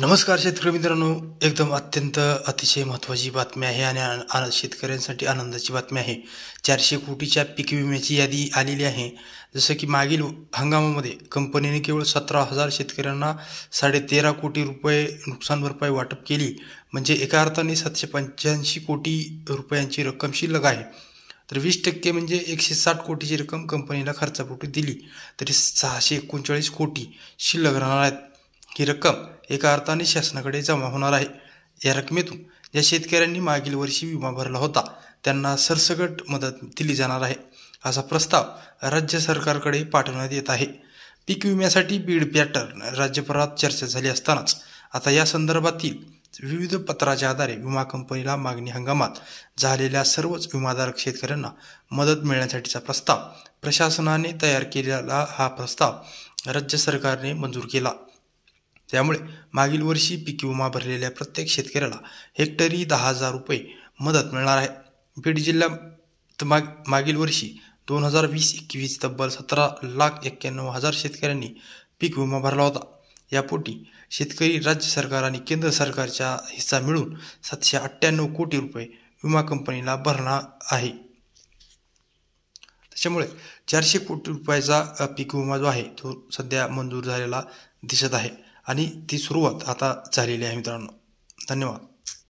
नमस्कार शेतकरी मित्रांनो एकदम अत्यंत अतिशय महत्त्वाची बातमी आहे आणि शेतकऱ्यांसाठी आनंदाची बातमी आहे चारशे कोटीच्या पीक विम्याची यादी आलेली आहे जसं की मागील हंगामामध्ये कंपनीने केवळ सतरा हजार शेतकऱ्यांना तेरा कोटी रुपये नुकसान भरपाई वाटप केली म्हणजे एका अर्थाने सातशे पंच्याऐंशी कोटी रुपयांची रक्कम शिल्लक आहे तर वीस टक्के म्हणजे एकशे साठ कोटीची रक्कम कंपनीला खर्चापोटी दिली तरी सहाशे एकोणचाळीस कोटी शिल्लक राहणार आहेत ही रक्कम एका अर्थाने शासनाकडे जमा होणार आहे या रकमेतून ज्या शेतकऱ्यांनी मागील वर्षी विमा भरला होता त्यांना सरसकट मदत दिली जाणार आहे असा प्रस्ताव राज्य सरकारकडे पाठवण्यात येत आहे पीक विम्यासाठी बीड पॅटर्न राज्यभरात चर्चा झाली असतानाच आता या संदर्भातील विविध पत्राच्या आधारे विमा कंपनीला मागणी हंगामात झालेल्या सर्वच विमाधारक शेतकऱ्यांना मदत मिळण्यासाठीचा प्रस्ताव प्रशासनाने तयार केलेला हा प्रस्ताव राज्य सरकारने मंजूर केला त्यामुळे मागील वर्षी पीक विमा भरलेल्या प्रत्येक शेतकऱ्याला हेक्टरी दहा हजार रुपये मदत मिळणार आहे बीड जिल्ह्यात माग मागील वर्षी दोन हजार वीस एकवीस तब्बल सतरा लाख एक्क्याण्णव हजार शेतकऱ्यांनी पीक विमा भरला होता यापोटी शेतकरी राज्य सरकार आणि केंद्र सरकारचा हिस्सा मिळून सातशे अठ्ठ्याण्णव कोटी रुपये विमा कंपनीला भरणार आहे त्याच्यामुळे चारशे कोटी रुपयाचा पीक विमा जो आहे तो सध्या मंजूर झालेला दिसत आहे आणि ती सुरुवात आता झालेली आहे मित्रांनो धन्यवाद